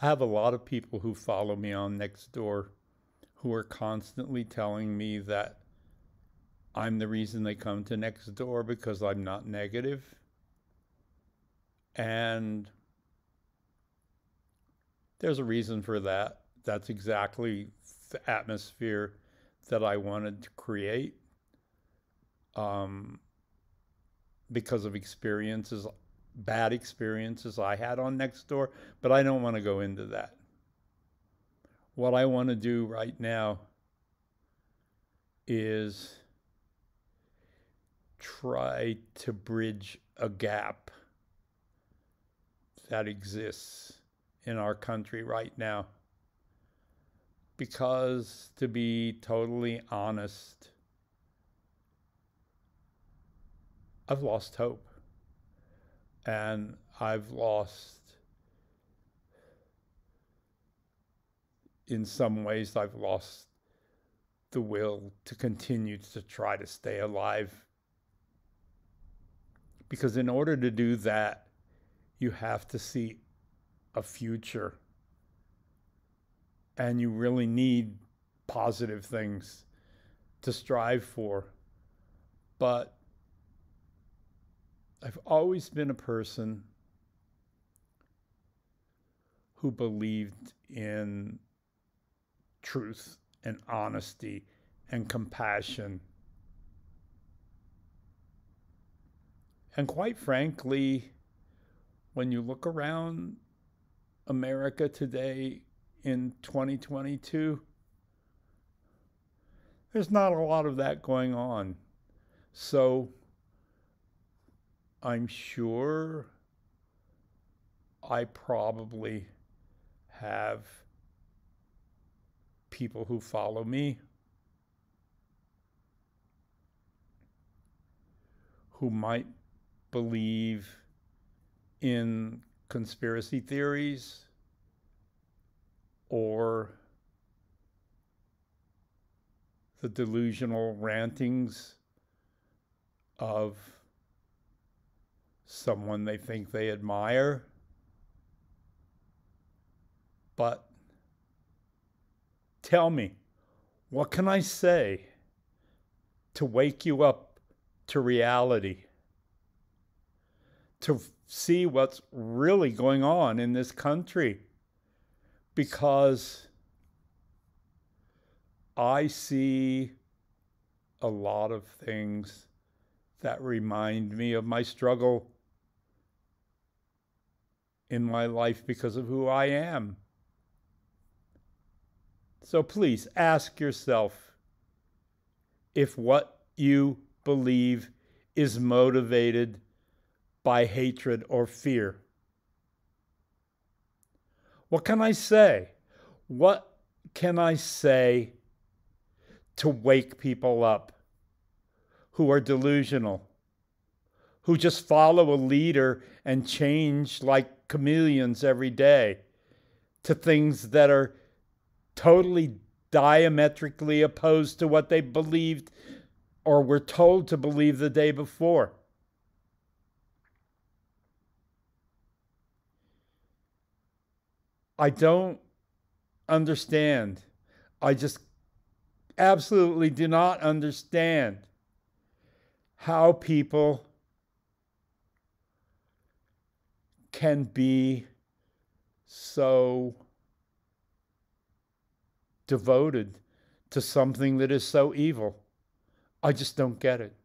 I have a lot of people who follow me on Nextdoor who are constantly telling me that I'm the reason they come to Nextdoor because I'm not negative. And there's a reason for that. That's exactly the atmosphere that I wanted to create um, because of experiences bad experiences I had on Nextdoor, but I don't want to go into that. What I want to do right now is try to bridge a gap that exists in our country right now. Because to be totally honest, I've lost hope and I've lost, in some ways, I've lost the will to continue to try to stay alive. Because in order to do that, you have to see a future. And you really need positive things to strive for. But I've always been a person who believed in truth and honesty and compassion. And quite frankly, when you look around America today in 2022, there's not a lot of that going on. So, I'm sure I probably have people who follow me who might believe in conspiracy theories or the delusional rantings of someone they think they admire, but tell me, what can I say to wake you up to reality? To see what's really going on in this country? Because I see a lot of things that remind me of my struggle in my life because of who I am. So please ask yourself if what you believe is motivated by hatred or fear. What can I say? What can I say to wake people up who are delusional, who just follow a leader and change like chameleons every day to things that are totally diametrically opposed to what they believed or were told to believe the day before. I don't understand. I just absolutely do not understand how people can be so devoted to something that is so evil. I just don't get it.